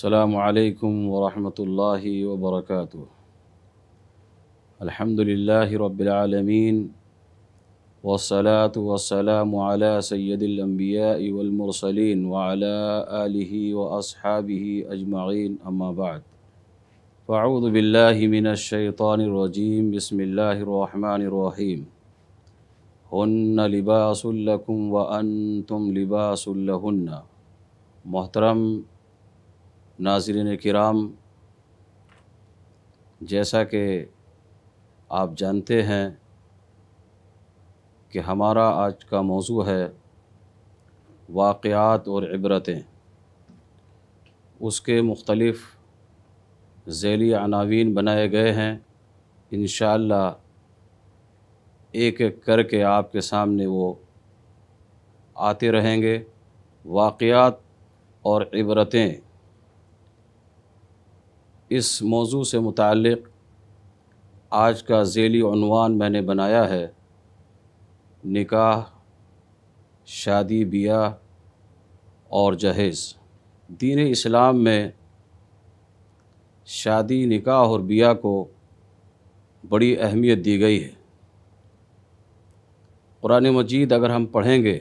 السلام عليكم ورحمة الله وبركاته الحمد لله رب العالمين والصلاة والسلام على سيد الأنبياء والمرسلين وعلى آله وأصحابه أجمعين أما بعد فأعوذ بالله من الشيطان الرجيم بسم الله الرحمن الرحيم هن لباس لكم وأنتم لباس لهن محترم नाजरन कराम जैसा कि आप जानते हैं कि हमारा आज का मौजू है वाक़ात और इबरतें उसके मुख्तलफ़ ज़ैली अनावीन बनाए गए हैं इन एक एक करके आपके सामने वो आते रहेंगे वाक़ात और इबरतें इस मौजू से मुतक़ आज का जैली अनवान मैंने बनाया है निकाह शादी बिया और जहेज़ दीन इस्लाम में शादी निकाह और बिया को बड़ी अहमियत दी गई है कुरान मजीद अगर हम पढ़ेंगे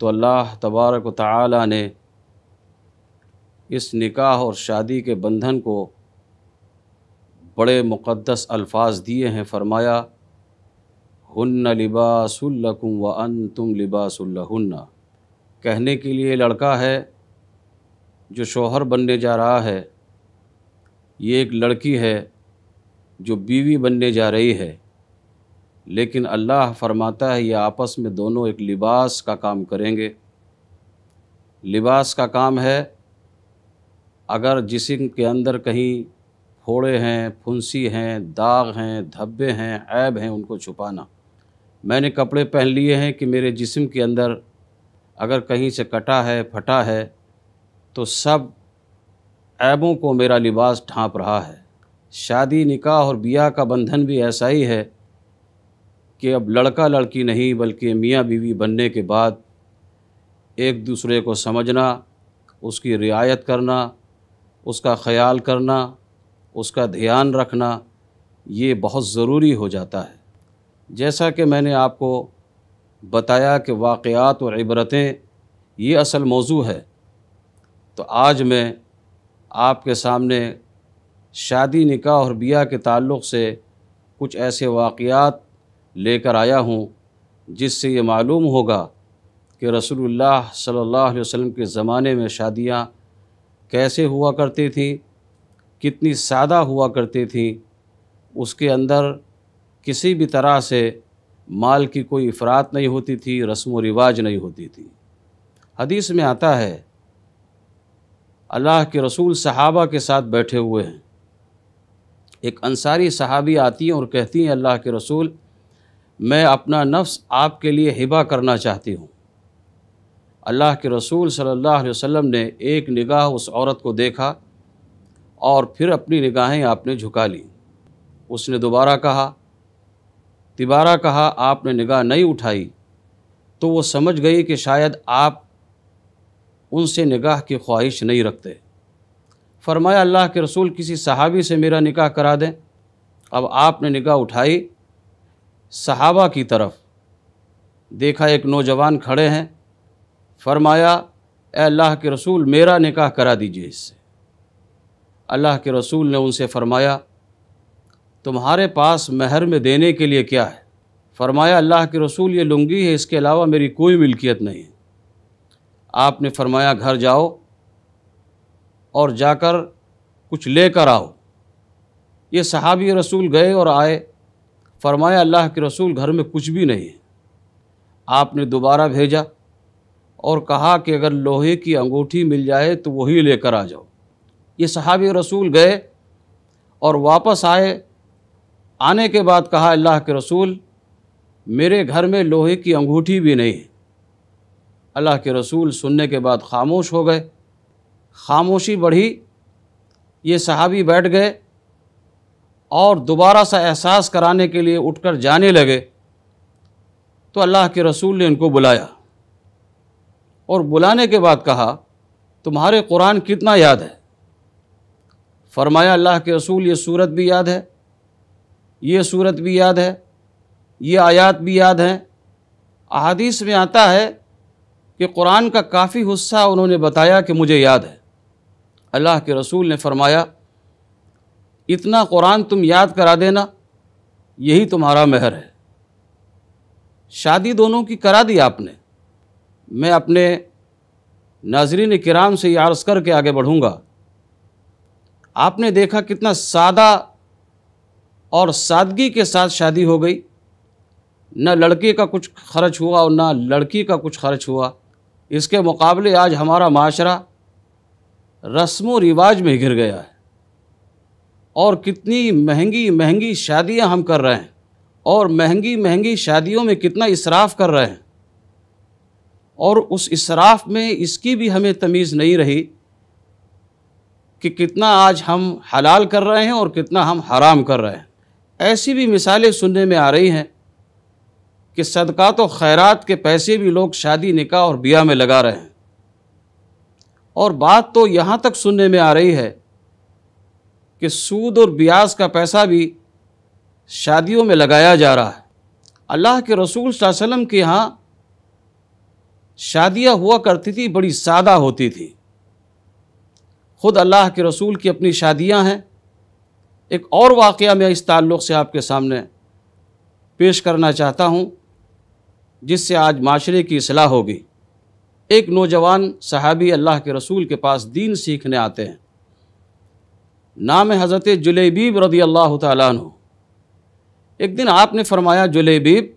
तो अल्लाह तबारक ताली ने इस निकाह और शादी के बंधन को बड़े मुक़दस अल्फाज दिए हैं फरमाया हन्न लिबासुल्लकुम व अन तुम लिबासुल्लहन्ना कहने के लिए लड़का है जो शोहर बनने जा रहा है ये एक लड़की है जो बीवी बनने जा रही है लेकिन अल्लाह फरमाता है ये आपस में दोनों एक लिबास का काम करेंगे लिबास का काम है अगर जिसम के अंदर कहीं फोड़े हैं फुंसी हैं दाग हैं धब्बे हैं ऐब हैं उनको छुपाना मैंने कपड़े पहन लिए हैं कि मेरे जिस्म के अंदर अगर कहीं से कटा है फटा है तो सब ऐबों को मेरा लिबास ढांप रहा है शादी निकाह और बिया का बंधन भी ऐसा ही है कि अब लड़का लड़की नहीं बल्कि मियाँ बीवी बनने के बाद एक दूसरे को समझना उसकी रियायत करना उसका ख्याल करना उसका ध्यान रखना ये बहुत ज़रूरी हो जाता है जैसा कि मैंने आपको बताया कि वाक़ात और इबरतें ये असल मौजू है तो आज मैं आपके सामने शादी निकाह और बिया के ताल्लुक़ से कुछ ऐसे वाक़ात लेकर आया हूँ जिससे ये मालूम होगा कि रसूलुल्लाह सल्लल्लाहु अलैहि वसल्लम के ज़माने में शादियाँ कैसे हुआ करती थी कितनी सादा हुआ करती थी उसके अंदर किसी भी तरह से माल की कोई अफरात नहीं होती थी रस्म व रिवाज नहीं होती थी हदीस में आता है अल्लाह के रसूल सहाबा के साथ बैठे हुए हैं एक अंसारी सहाबी आती हैं और कहती हैं अल्लाह के रसूल मैं अपना नफ्स आपके लिए हिबा करना चाहती हूँ अल्लाह के रसूल सल्लल्लाहु अलैहि वसल्लम ने एक निगाह उस औरत को देखा और फिर अपनी निगाहें आपने झुका ली उसने दोबारा कहा तिबारा कहा आपने निगाह नहीं उठाई तो वो समझ गई कि शायद आप उनसे निगाह की ख्वाहिश नहीं रखते फरमाया अल्लाह के रसूल किसी सहाबी से मेरा निकाह करा दें अब आपने निगाह उठाई सहाबा की तरफ देखा एक नौजवान खड़े हैं फरमाया अल्लाह के रसूल मेरा निकाह करा दीजिए इससे अल्लाह के रसूल ने उनसे फ़रमाया तुम्हारे पास महर में देने के लिए क्या है फरमाया अल्लाह के रसूल ये लुंगी है इसके अलावा मेरी कोई मिल्कियत नहीं है आपने फरमाया घर जाओ और जाकर कुछ लेकर आओ ये सहाबी रसूल गए और आए फरमाया अल्लाह के रसूल घर में कुछ भी नहीं है आपने दोबारा भेजा और कहा कि अगर लोहे की अंगूठी मिल जाए तो वही लेकर आ जाओ ये सहाबी रसूल गए और वापस आए आने के बाद कहा अल्लाह के रसूल मेरे घर में लोहे की अंगूठी भी नहीं है अल्लाह के रसूल सुनने के बाद खामोश हो गए खामोशी बढ़ी ये सहाबी बैठ गए और दोबारा सा एहसास कराने के लिए उठकर जाने लगे तो अल्लाह के रसूल ने इनको बुलाया और बुलाने के बाद कहा तुम्हारे कुरान कितना याद है फरमाया अल्लाह के रसूल ये सूरत भी याद है ये सूरत भी याद है ये आयात भी याद हैं अदीस में आता है कि कुरान का काफ़ी हिस्सा उन्होंने बताया कि मुझे याद है अल्लाह के रसूल ने फरमाया इतना कुरान तुम याद करा देना यही तुम्हारा महर है शादी दोनों की करा दी आपने मैं अपने नाजरीन कराम से यारस करके आगे बढ़ूँगा आपने देखा कितना सादा और सादगी के साथ शादी हो गई न लड़के का कुछ खर्च हुआ और ना लड़की का कुछ खर्च हुआ इसके मुकाबले आज हमारा माशरा रस्म रिवाज में घिर गया है और कितनी महंगी महंगी शादियां हम कर रहे हैं और महंगी महंगी शादियों में कितना इसराफ़ कर रहे हैं और उस इसराफ में इसकी भी हमें तमीज़ नहीं रही कि कितना आज हम हलाल कर रहे हैं और कितना हम हराम कर रहे हैं ऐसी भी मिसालें सुनने में आ रही हैं कि सदक़ात और खैरात के पैसे भी लोग शादी निकाह और बिया में लगा रहे हैं और बात तो यहाँ तक सुनने में आ रही है कि सूद और ब्याज का पैसा भी शादियों में लगाया जा रहा है अल्लाह के रसूल वसम के यहाँ शादियाँ हुआ करती थी बड़ी सादा होती थी ख़ुद अल्लाह के रसूल की अपनी शादियाँ हैं एक और वाक़ मैं इस ताल्लुक़ से आपके सामने पेश करना चाहता हूँ जिससे आज माशरे की असलाह होगी एक नौजवान सहाबी अल्लाह के रसूल के पास दीन सीखने आते हैं नाम है हज़रत जुलेबीब रदी अल्लाह तु एक दिन आपने फरमाया जुलेबीब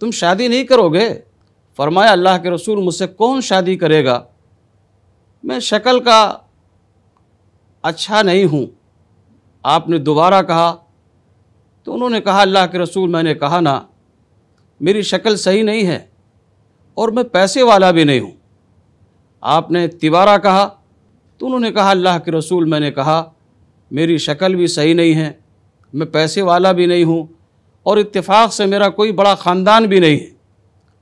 तुम शादी नहीं करोगे फरमाया अल्लाह के रसूल मुझसे कौन शादी करेगा मैं शक्ल का अच्छा नहीं हूँ आपने दोबारा कहा तो उन्होंने कहा अल्लाह के रसूल मैंने कहा ना मेरी शक्ल सही नहीं है और मैं पैसे वाला भी नहीं हूँ आपने तिबारा कहा तो उन्होंने कहा अल्लाह के रसूल मैंने कहा मेरी शक्ल भी सही नहीं है मैं पैसे वाला भी नहीं हूँ और इत्तेफाक से मेरा कोई बड़ा ख़ानदान भी नहीं है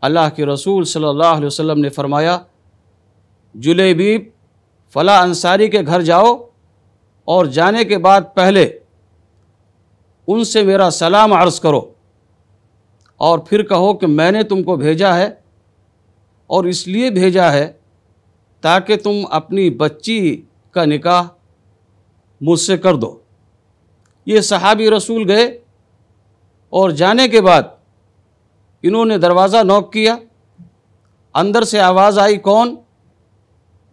अल्लाह के रसूल सल्लल्लाहु अलैहि वसल्लम ने फरमाया जुलेबीब फ़ला अंसारी के घर जाओ और जाने के बाद पहले उनसे मेरा सलाम अर्ज़ करो और फिर कहो कि मैंने तुमको भेजा है और इसलिए भेजा है ताकि तुम अपनी बच्ची का निकाह मुझसे कर दो ये सहाबी रसूल गए और जाने के बाद इन्होंने दरवाज़ा नॉक किया अंदर से आवाज़ आई कौन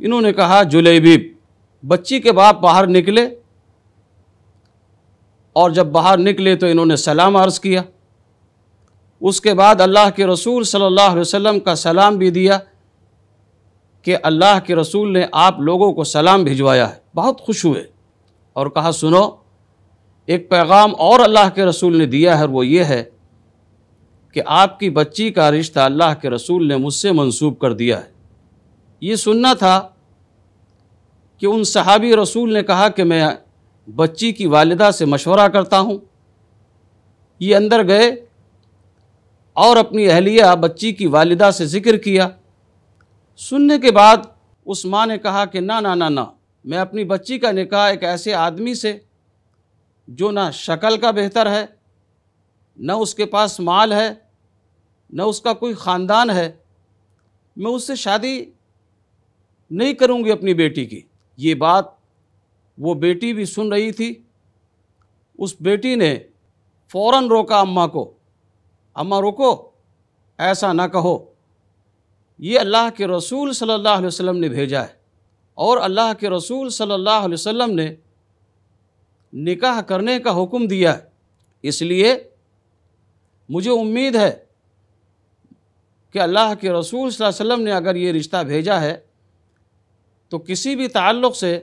इन्होंने कहा जुलेबीब बच्ची के बाप बाहर निकले और जब बाहर निकले तो इन्होंने सलाम अर्ज़ किया उसके बाद अल्लाह के रसूल सल्लल्लाहु अलैहि वसल्लम का सलाम भी दिया कि अल्लाह के रसूल ने आप लोगों को सलाम भिजवाया है बहुत खुश हुए और कहा सुनो एक पैगाम और अल्लाह के रसूल ने दिया है वो ये है कि आपकी बच्ची का रिश्ता अल्लाह के रसूल ने मुझसे मंसूब कर दिया है ये सुनना था कि उन सहाबी रसूल ने कहा कि मैं बच्ची की वालदा से मशवरा करता हूँ ये अंदर गए और अपनी अहलिया बच्ची की वालदा से ज़िक्र किया सुनने के बाद उस माँ ने कहा कि ना ना ना ना मैं अपनी बच्ची का निकाह एक ऐसे आदमी से जो ना शक्ल का बेहतर है न उसके पास माल है न उसका कोई ख़ानदान है मैं उससे शादी नहीं करूँगी अपनी बेटी की ये बात वो बेटी भी सुन रही थी उस बेटी ने फ़ौर रोका अम्मा को अम्मा रोको ऐसा ना कहो ये अल्लाह के रसूल सल्लल्लाहु अलैहि वसल्लम ने भेजा है और अल्लाह के रसूल सल्लल्लाहु अलैहि वसल्लम ने निकाह करने का हुक्म दिया है इसलिए मुझे उम्मीद है कि अल्लाह के रसूल वसम ने अगर ये रिश्ता भेजा है तो किसी भी ताल्लुक़ से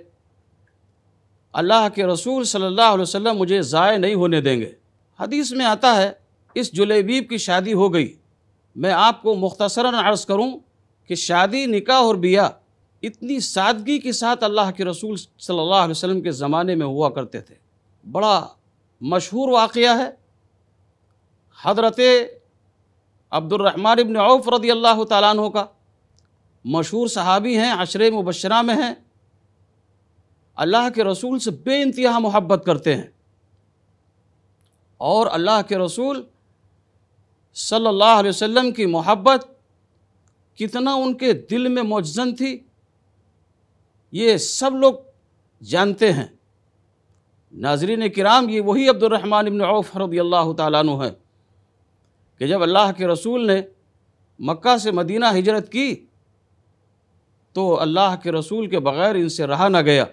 अल्लाह के रसूल सल्लल्लाहु अलैहि वसल्लम मुझे ज़ाय नहीं होने देंगे हदीस में आता है इस जुलेबीब की शादी हो गई मैं आपको मुख्तसरा अर्ज़ करूं कि शादी निकाह और बिया इतनी सादगी के साथ अल्लाह के रसूल सल्लल्लाहु अलैहि वसल्लम के ज़माने में हुआ करते थे बड़ा मशहूर वाक़ है हजरत अब्दुलरहमान इबन औफ रदी अल्लाह तु का मशहूर सहाबी हैं अशरे मुबशरा में हैं अल्लाह के रसूल से बे इंतहा मोहब्बत करते हैं और अल्लाह के रसूल सल्लल्लाहु अलैहि वसल्लम की मोहब्बत कितना उनके दिल में मुजन थी ये सब लोग जानते हैं नाजरीन कराम ये वही अब्दुलरहमान इबन औफ रदी अल्लाह तु है कि जब अल्लाह के रसूल ने मक्का से मदीना हिजरत की तो अल्लाह के रसूल के बग़ैर इनसे रहा ना गया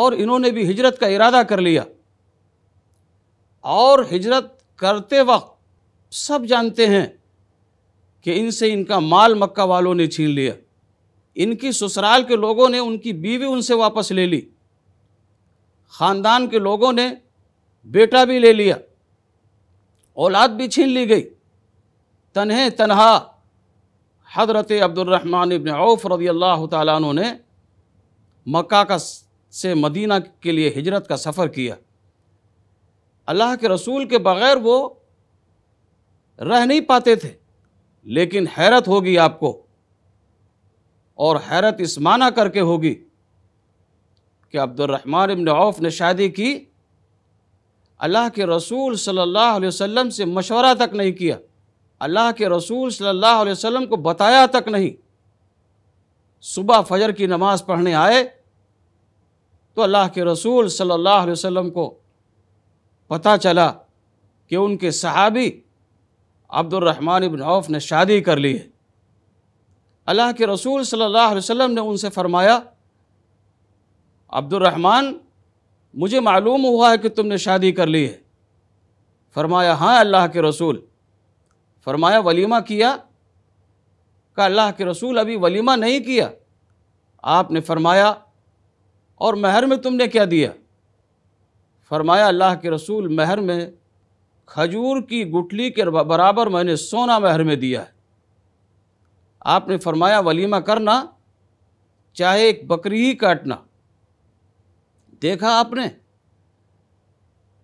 और इन्होंने भी हिजरत का इरादा कर लिया और हिजरत करते वक्त सब जानते हैं कि इनसे इनका माल मक्का वालों ने छीन लिया इनकी ससुराल के लोगों ने उनकी बीवी उनसे वापस ले ली ख़ानदान के लोगों ने बेटा भी ले लिया औलाद भी छीन ली गई तनह तनहा हज़रत अब्दुलरहमान इबन औफ रदी अल्लाह तु ने मक्का का से मदीना के लिए हिजरत का सफ़र किया अल्लाह के रसूल के बग़ैर वो रह नहीं पाते थे लेकिन हैरत होगी आपको और हैरत इस माना करके होगी कि अब्दुलरहमान इबन औफ ने शादी की अल्लाह के रसूल सल्लल्लाहु अलैहि वसल्लम से मशवरा तक नहीं किया अल्लाह के रसूल सल्लल्लाहु अलैहि वसल्लम को बताया तक नहीं सुबह फजर की नमाज़ पढ़ने आए तो अल्लाह के रसूल सल्लल्लाहु अलैहि वसल्लम को पता चला कि उनके सहाबी अब्दुलरहमान इबन औफ ने शादी कर ली है अल्लाह के रसूल सल्लल्लाहु अलैहि वसल्लम ने उनसे फ़रमाया अब्दुलरहमान मुझे मालूम हुआ है कि तुमने शादी कर ली है फरमाया हाँ अल्लाह के रसूल फरमाया वलीमा किया का अल्लाह के रसूल अभी वलीमा नहीं किया आपने फरमाया और महर में तुमने क्या दिया फरमाया अल्लाह के रसूल महर में खजूर की गुटली के बराबर मैंने सोना महर में दिया है आपने फरमाया वलीमा करना चाहे एक बकरी ही काटना देखा आपने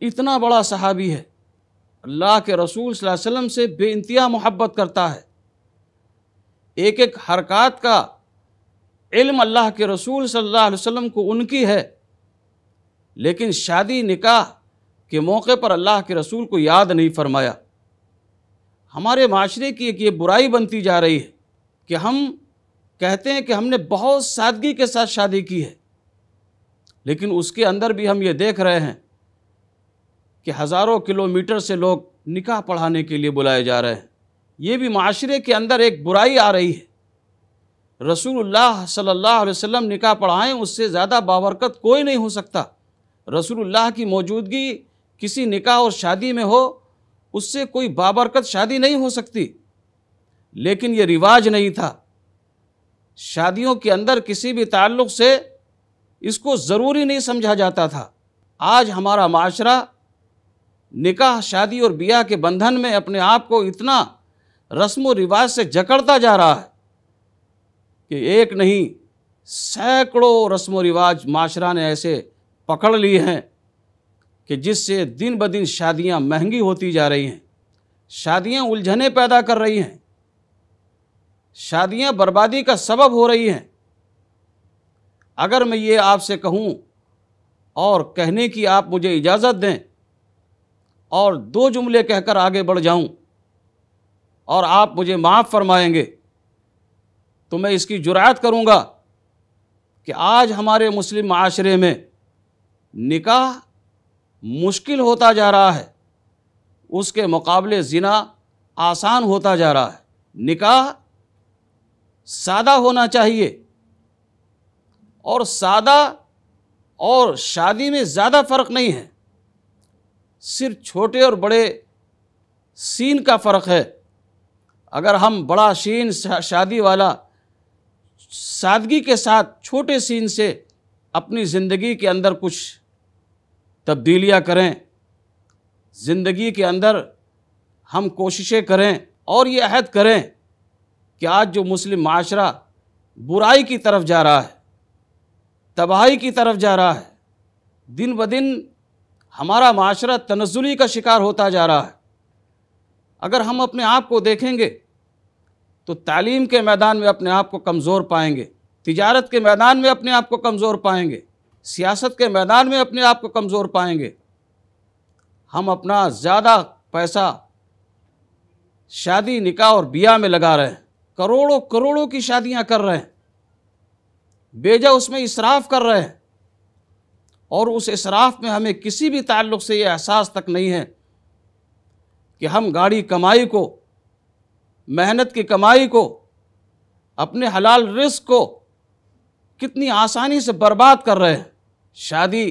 इतना बड़ा सहाबी है अल्लाह के रसूल वसम से बेानतहा मोहब्बत करता है एक एक हरकत का इल्म अल्लाह के रसूल सल्लल्लाहु अलैहि वसल्लम को उनकी है लेकिन शादी निकाह के मौके पर अल्लाह के रसूल को याद नहीं फरमाया हमारे माशरे की एक ये बुराई बनती जा रही है कि हम कहते हैं कि हमने बहुत सादगी के साथ शादी की है लेकिन उसके अंदर भी हम ये देख रहे हैं कि हज़ारों किलोमीटर से लोग निकाह पढ़ाने के लिए बुलाए जा रहे हैं ये भी माशरे के अंदर एक बुराई आ रही है रसूलुल्लाह सल्लल्लाहु अलैहि वसल्लम निकाह पढ़ाएं उससे ज़्यादा बाबरकत कोई नहीं हो सकता रसूलुल्लाह की मौजूदगी किसी निकाह और शादी में हो उससे कोई बाबरकत शादी नहीं हो सकती लेकिन ये रिवाज नहीं था शादियों के अंदर किसी भी ताल्लुक़ से इसको ज़रूरी नहीं समझा जाता था आज हमारा माशरा निकाह शादी और ब्याह के बंधन में अपने आप को इतना रस्म व रिवाज से जकड़ता जा रहा है कि एक नहीं सैकड़ों रस्म व रिवाज माशरा ने ऐसे पकड़ लिए हैं कि जिससे दिन ब दिन शादियाँ महंगी होती जा रही हैं शादियाँ उलझने पैदा कर रही हैं शादियाँ बर्बादी का सबब हो रही हैं अगर मैं ये आपसे कहूँ और कहने की आप मुझे इजाज़त दें और दो जुमले कहकर आगे बढ़ जाऊं और आप मुझे माफ़ फरमाएंगे तो मैं इसकी जुरात करूंगा कि आज हमारे मुस्लिम माशरे में निकाह मुश्किल होता जा रहा है उसके मुकाबले ज़िना आसान होता जा रहा है निकाह सादा होना चाहिए और सादा और शादी में ज़्यादा फ़र्क नहीं है सिर्फ छोटे और बड़े सीन का फ़र्क है अगर हम बड़ा सीन शादी वाला सादगी के साथ छोटे सीन से अपनी ज़िंदगी के अंदर कुछ तब्दीलियाँ करें ज़िंदगी के अंदर हम कोशिशें करें और ये अहद करें कि आज जो मुस्लिम माशरा बुराई की तरफ जा रहा है तबाही की तरफ जा रहा है दिन ब दिन हमारा माशरा तनजुली का शिकार होता जा रहा है अगर हम अपने आप को देखेंगे तो तालीम के मैदान में अपने आप को कमज़ोर पाएंगे तिजारत के मैदान में अपने आप को कमज़ोर पाएंगे सियासत के मैदान में अपने आप को कमज़ोर पाएंगे हम अपना ज़्यादा पैसा शादी निकाह और बिया में लगा रहे हैं करोड़ों करोड़ों की शादियां कर रहे हैं बेजा उसमें इसराफ कर रहे हैं और उस इसराफ में हमें किसी भी ताल्लुक से ये एहसास तक नहीं है कि हम गाड़ी कमाई को मेहनत की कमाई को अपने हलाल रिस्क को कितनी आसानी से बर्बाद कर रहे हैं शादी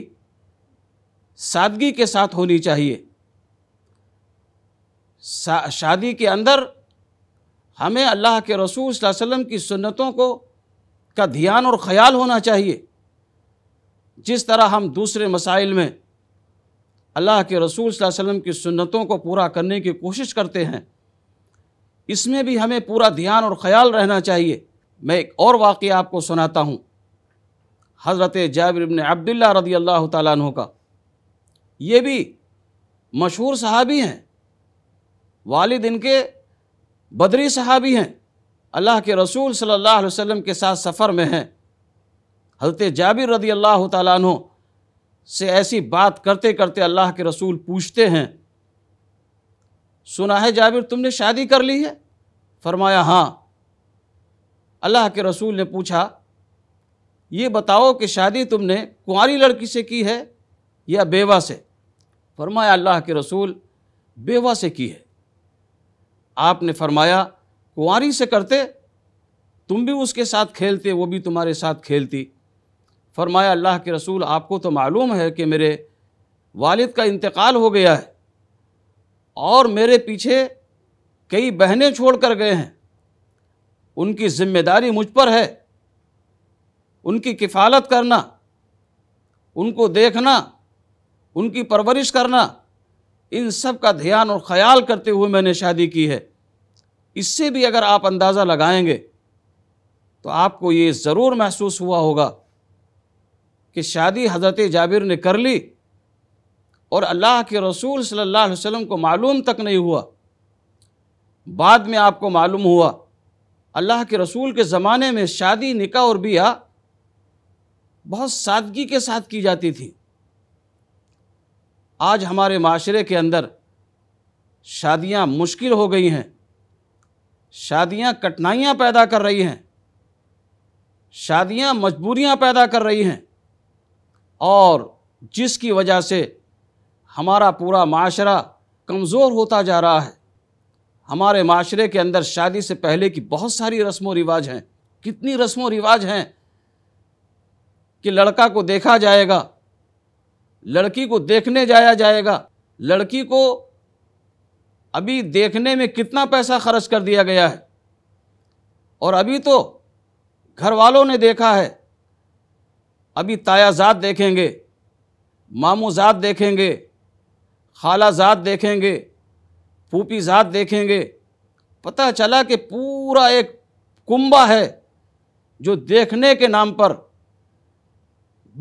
सादगी के साथ होनी चाहिए शादी के अंदर हमें अल्लाह के रसूल वसल्लम की सुन्नतों को का ध्यान और ख्याल होना चाहिए जिस तरह हम दूसरे मसाइल में अल्लाह के रसूल वसम की सुन्नतों को पूरा करने की कोशिश करते हैं इसमें भी हमें पूरा ध्यान और ख्याल रहना चाहिए मैं एक और वाक़ आपको सुनाता हूँ हज़रत जाबिर इबन अब्दुल्ला रदी अल्लाह तु का ये भी मशहूर सहाबी हैं वालिद इनके बदरी सहाबी हैं अल्लाह के रसूल सल्लल्लाहु अलैहि वसल्लम के साथ सफ़र में हैं हज़रत जाबिर रदी अल्लाह तु से ऐसी बात करते करते अल्लाह के रसूल पूछते हैं सुना है जाबिर तुमने शादी कर ली है फरमाया हाँ अल्लाह के रसूल ने पूछा ये बताओ कि शादी तुमने कुंवारी लड़की से की है या बेवा से फरमाया अल्लाह के रसूल बेवा से की है आपने फरमाया कुंवारी से करते तुम भी उसके साथ खेलते वो भी तुम्हारे साथ खेलती फरमाया अल्लाह के रसूल आपको तो मालूम है कि मेरे वालिद का इंतकाल हो गया है और मेरे पीछे कई बहनें छोड़ कर गए हैं उनकी जिम्मेदारी मुझ पर है उनकी किफ़ालत करना उनको देखना उनकी परवरिश करना इन सब का ध्यान और ख़याल करते हुए मैंने शादी की है इससे भी अगर आप अंदाज़ा लगाएंगे तो आपको ये ज़रूर महसूस हुआ होगा कि शादी हज़रत जाबिर ने कर ली और अल्लाह के रसूल सल्लल्लाहु अलैहि वसल्लम को मालूम तक नहीं हुआ बाद में आपको मालूम हुआ अल्लाह के रसूल के ज़माने में शादी निका और बिया बहुत सादगी के साथ की जाती थी आज हमारे माशरे के अंदर शादियां मुश्किल हो गई हैं शादियां कठिनाइयां पैदा कर रही हैं शादियां मजबूरियां पैदा कर रही हैं और जिसकी वजह से हमारा पूरा माशरा कमज़ोर होता जा रहा है हमारे माशरे के अंदर शादी से पहले की बहुत सारी रस्म व रिवाज हैं कितनी रस्म व रिवाज हैं कि लड़का को देखा जाएगा लड़की को देखने जाया जाएगा लड़की को अभी देखने में कितना पैसा खर्च कर दिया गया है और अभी तो घर वालों ने देखा है अभी तायाजात देखेंगे मामूजात देखेंगे खालाजात देखेंगे फूपीजात देखेंगे पता चला कि पूरा एक कुंबा है जो देखने के नाम पर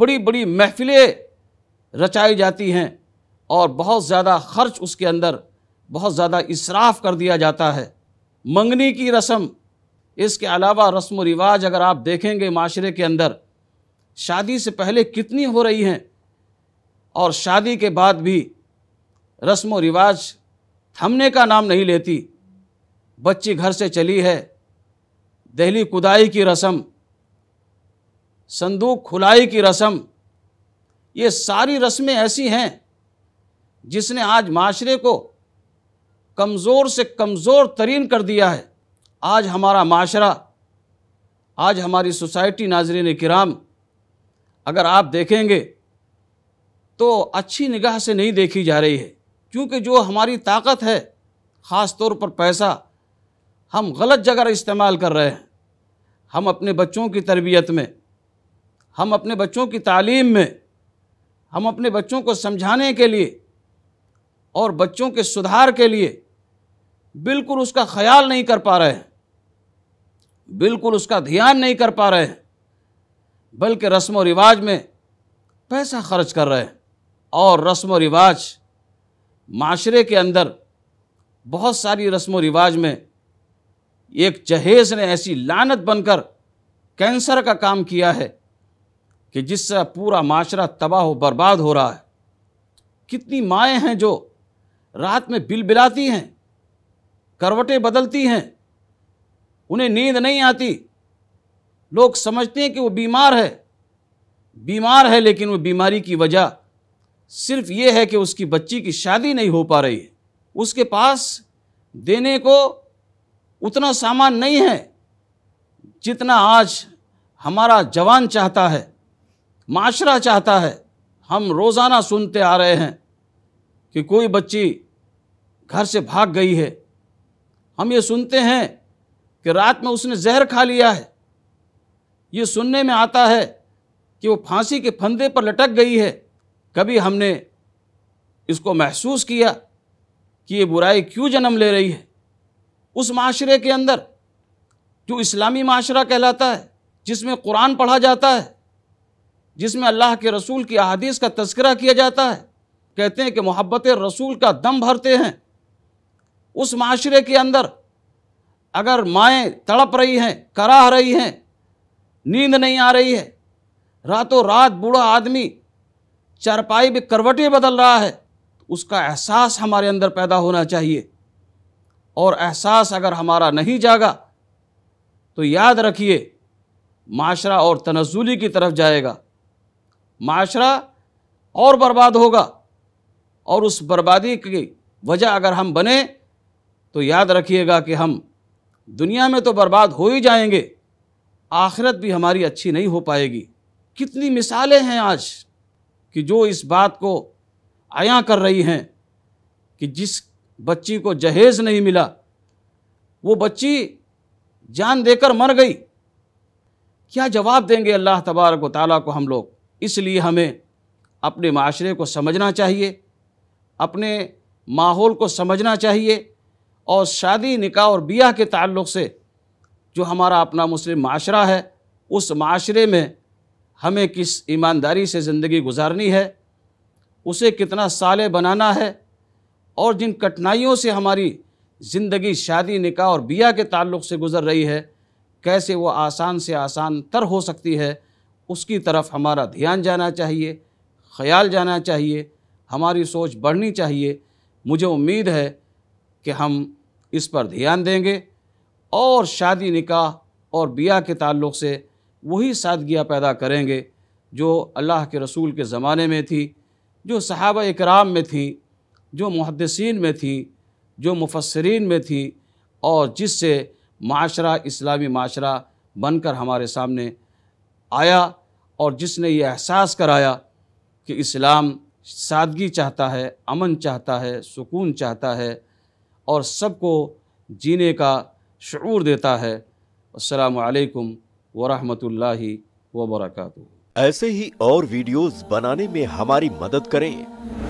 बड़ी बड़ी महफिलें रचाई जाती हैं और बहुत ज़्यादा खर्च उसके अंदर बहुत ज़्यादा इसराफ कर दिया जाता है मंगनी की रस्म इसके अलावा रस्म रिवाज अगर आप देखेंगे माशरे के अंदर शादी से पहले कितनी हो रही हैं और शादी के बाद भी रस्म रिवाज थमने का नाम नहीं लेती बच्ची घर से चली है दहली कुदाई की रस्म संदूक खुलाई की रस्म ये सारी रस्में ऐसी हैं जिसने आज माशरे को कमज़ोर से कमज़ोर तरीन कर दिया है आज हमारा माशरा आज हमारी सोसाइटी नाजरीन कराम अगर आप देखेंगे तो अच्छी निगाह से नहीं देखी जा रही है क्योंकि जो हमारी ताकत है ख़ास तौर पर पैसा हम गलत जगह इस्तेमाल कर रहे हैं हम अपने बच्चों की तरबियत में हम अपने बच्चों की तालीम में हम अपने बच्चों को समझाने के लिए और बच्चों के सुधार के लिए बिल्कुल उसका ख्याल नहीं कर पा रहे हैं बिल्कुल उसका ध्यान नहीं कर पा रहे हैं बल्कि रस्म व रिवाज में पैसा खर्च कर रहे हैं और रस्म व रिवाज माशरे के अंदर बहुत सारी रस्म व रिवाज में एक जहेज़ ने ऐसी लानत बनकर कैंसर का काम किया है कि जिससे पूरा माशरा तबाह व बर्बाद हो रहा है कितनी माएँ हैं जो रात में बिल हैं करवटें बदलती हैं उन्हें नींद नहीं आती लोग समझते हैं कि वो बीमार है बीमार है लेकिन वो बीमारी की वजह सिर्फ ये है कि उसकी बच्ची की शादी नहीं हो पा रही है उसके पास देने को उतना सामान नहीं है जितना आज हमारा जवान चाहता है माशरा चाहता है हम रोज़ाना सुनते आ रहे हैं कि कोई बच्ची घर से भाग गई है हम ये सुनते हैं कि रात में उसने जहर खा लिया है ये सुनने में आता है कि वो फांसी के फंदे पर लटक गई है कभी हमने इसको महसूस किया कि ये बुराई क्यों जन्म ले रही है उस माशरे के अंदर जो इस्लामी माशरा कहलाता है जिसमें कुरान पढ़ा जाता है जिसमें अल्लाह के रसूल की अहादीस का तस्करा किया जाता है कहते हैं कि मोहब्बत रसूल का दम भरते हैं उस माशरे के अंदर अगर माएँ तड़प रही हैं कराह रही हैं नींद नहीं आ रही है रातों रात बूढ़ा आदमी चारपाई भी करवटें बदल रहा है उसका एहसास हमारे अंदर पैदा होना चाहिए और एहसास अगर हमारा नहीं जागा तो याद रखिए माशरा और तनजुली की तरफ जाएगा माशरा और बर्बाद होगा और उस बर्बादी की वजह अगर हम बने तो याद रखिएगा कि हम दुनिया में तो बर्बाद हो ही जाएंगे आखिरत भी हमारी अच्छी नहीं हो पाएगी कितनी मिसालें हैं आज कि जो इस बात को आया कर रही हैं कि जिस बच्ची को जहेज़ नहीं मिला वो बच्ची जान देकर मर गई क्या जवाब देंगे अल्लाह तबारक व को हम लोग इसलिए हमें अपने माशरे को समझना चाहिए अपने माहौल को समझना चाहिए और शादी निकाह और बिया के ताल्लुक़ से जो हमारा अपना मुस्लिम माशरा है उस माशरे में हमें किस ईमानदारी से ज़िंदगी गुजारनी है उसे कितना साले बनाना है और जिन कठिनाइयों से हमारी ज़िंदगी शादी निकाह और बिया के ताल्लुक़ से गुज़र रही है कैसे वो आसान से आसान तर हो सकती है उसकी तरफ हमारा ध्यान जाना चाहिए ख्याल जाना चाहिए हमारी सोच बढ़नी चाहिए मुझे उम्मीद है कि हम इस पर ध्यान देंगे और शादी निकाह और बिया के ताल्लुक से वही सादगियाँ पैदा करेंगे जो अल्लाह के रसूल के ज़माने में थी जो सहाबा इकराम में थी जो मुहदसिन में थी जो मुफसरीन में थी और जिससे माशरा इस्लामी माशरा बनकर हमारे सामने आया और जिसने ये एहसास कराया कि इस्लाम सादगी चाहता है अमन चाहता है सुकून चाहता है और सबको जीने का शुरू देता है असलकम वरहमल वबरक ऐसे ही और वीडियोस बनाने में हमारी मदद करें